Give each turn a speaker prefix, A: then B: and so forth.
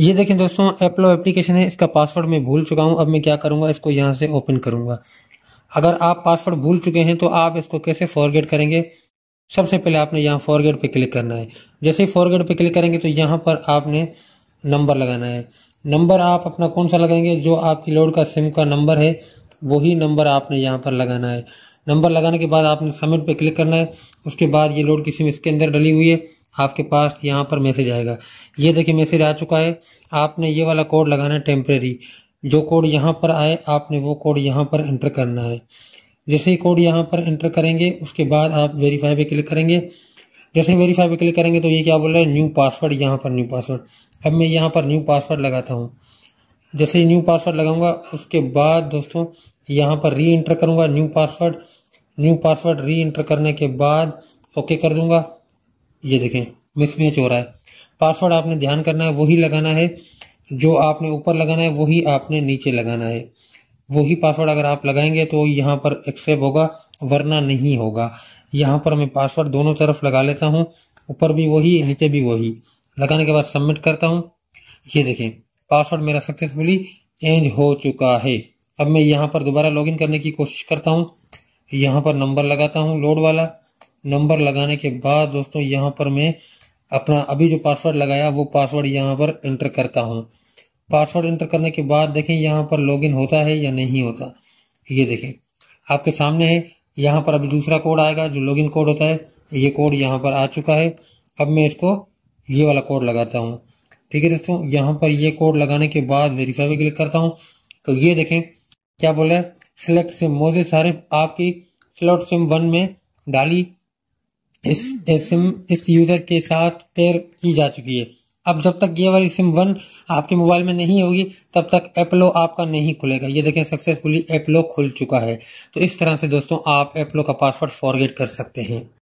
A: ये देखें दोस्तों एप्लो एप्लीकेशन है इसका पासवर्ड मैं भूल चुका हूँ अब मैं क्या करूँगा इसको यहाँ से ओपन करूँगा अगर आप पासवर्ड भूल चुके हैं तो आप इसको कैसे फॉरगेट करेंगे सबसे पहले आपने यहाँ फॉरगेट पे क्लिक करना है जैसे ही फॉरगेट पे क्लिक करेंगे तो यहाँ पर आपने नंबर लगाना है नंबर आप अपना कौन सा लगाएंगे जो आपकी लोड का सिम का नंबर है वही नंबर आपने यहाँ पर लगाना है नंबर लगाने के बाद आपने सबमिट पे क्लिक करना है उसके बाद ये लोड की सिम इसके अंदर डली हुई है आपके पास यहाँ पर मैसेज आएगा ये देखिए मैसेज आ चुका है आपने ये वाला कोड लगाना है टेम्प्रेरी जो कोड यहाँ पर आए आपने वो कोड यहाँ पर एंटर करना है जैसे ही कोड यहाँ पर एंटर करेंगे उसके बाद आप वेरीफाई पे क्लिक करेंगे जैसे ही वेरीफाई पे क्लिक करेंगे तो ये क्या बोल रहा है न्यू पासवर्ड यहाँ पर न्यू पासवर्ड अब मैं यहाँ पर न्यू पासवर्ड लगाता हूँ जैसे ही न्यू पासवर्ड लगाऊंगा उसके बाद दोस्तों यहाँ पर री एंटर करूँगा new password new password reenter करने के बाद ओके कर दूंगा ये देखें मिसमैच हो रहा है पासवर्ड आपने ध्यान करना है वही लगाना है जो आपने ऊपर लगाना है वही आपने नीचे लगाना है वही पासवर्ड अगर आप लगाएंगे तो यहाँ पर एक्सेप होगा वरना नहीं होगा यहाँ पर मैं पासवर्ड दोनों तरफ लगा लेता हूँ ऊपर भी वही नीचे भी वही लगाने के बाद सबमिट करता हूँ ये देखें पासवर्ड मेरा सक्सेसफुली चेंज हो चुका है अब मैं यहाँ पर दोबारा लॉगिन करने की कोशिश करता हूँ यहाँ पर नंबर लगाता हूँ लोड वाला नंबर लगाने के बाद दोस्तों यहाँ पर मैं अपना अभी जो पासवर्ड लगाया वो पासवर्ड यहाँ पर इंटर करता हूँ पासवर्ड इंटर करने के बाद देखें यहाँ पर लॉगिन होता है या नहीं होता ये देखें आपके सामने है यहाँ पर अभी दूसरा कोड आएगा जो लॉगिन कोड होता है ये कोड यहाँ पर आ चुका है अब मैं इसको ये वाला कोड लगाता हूँ ठीक है दोस्तों यहाँ पर ये कोड लगाने के बाद वेरीफाई क्लिक करता हूँ तो ये देखें क्या बोला है सिलेक्ट सिम मोजे सारिफ आपकी स्लॉट सिम वन में डाली इस सिम इस यूजर के साथ पेयर की जा चुकी है अब जब तक ये वाली सिम वन आपके मोबाइल में नहीं होगी तब तक एप्लो आपका नहीं खुलेगा ये देखें सक्सेसफुली एप्लो खुल चुका है तो इस तरह से दोस्तों आप एप्लो का पासवर्ड फॉरगेट कर सकते हैं